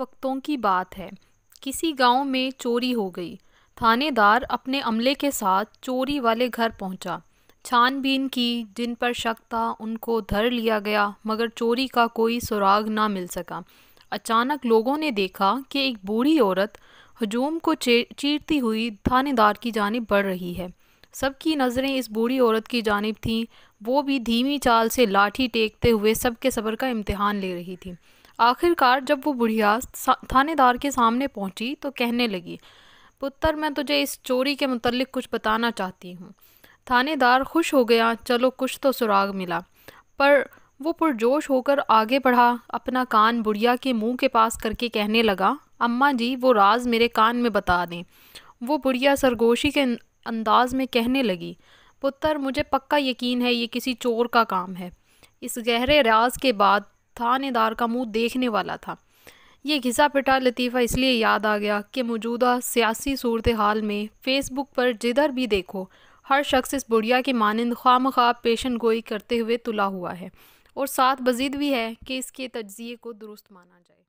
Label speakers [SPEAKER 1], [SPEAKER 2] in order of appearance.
[SPEAKER 1] वक्तों की बात है किसी गांव में चोरी हो गई थानेदार अपने अमले के साथ चोरी वाले घर पहुंचा छानबीन की जिन पर शक था उनको धर लिया गया मगर चोरी का कोई सुराग ना मिल सका अचानक लोगों ने देखा कि एक बूढ़ी औरत हजूम को चीरती हुई थानेदार की जानब बढ़ रही है सबकी नज़रें इस बूढ़ी औरत की जानब थीं वो भी धीमी चाल से लाठी टेकते हुए सबके सब्र का इम्तहान ले रही थी आखिरकार जब वो बुढ़िया थानेदार के सामने पहुंची तो कहने लगी पुत्र मैं तुझे इस चोरी के मतलब कुछ बताना चाहती हूँ थानेदार खुश हो गया चलो कुछ तो सुराग मिला पर वो पुरजोश होकर आगे बढ़ा अपना कान बुढ़िया के मुंह के पास करके कहने लगा अम्मा जी वो राज मेरे कान में बता दें वो बुढ़िया सरगोशी के अं-, अंदाज में कहने लगी पुत्र मुझे पक्का यकीन है ये किसी चोर का काम है इस गहरे राज के बाद थानेदार का मुंह देखने वाला था ये घिसा पिटा लतीफ़ा इसलिए याद आ गया कि मौजूदा सियासी सूरत हाल में फेसबुक पर जिधर भी देखो हर शख्स इस बुढ़िया के मानंद खाम खाब पेशन गोई करते हुए तुला हुआ है और साथ बजीद भी है कि इसके तजिए को दुरुस्त माना जाए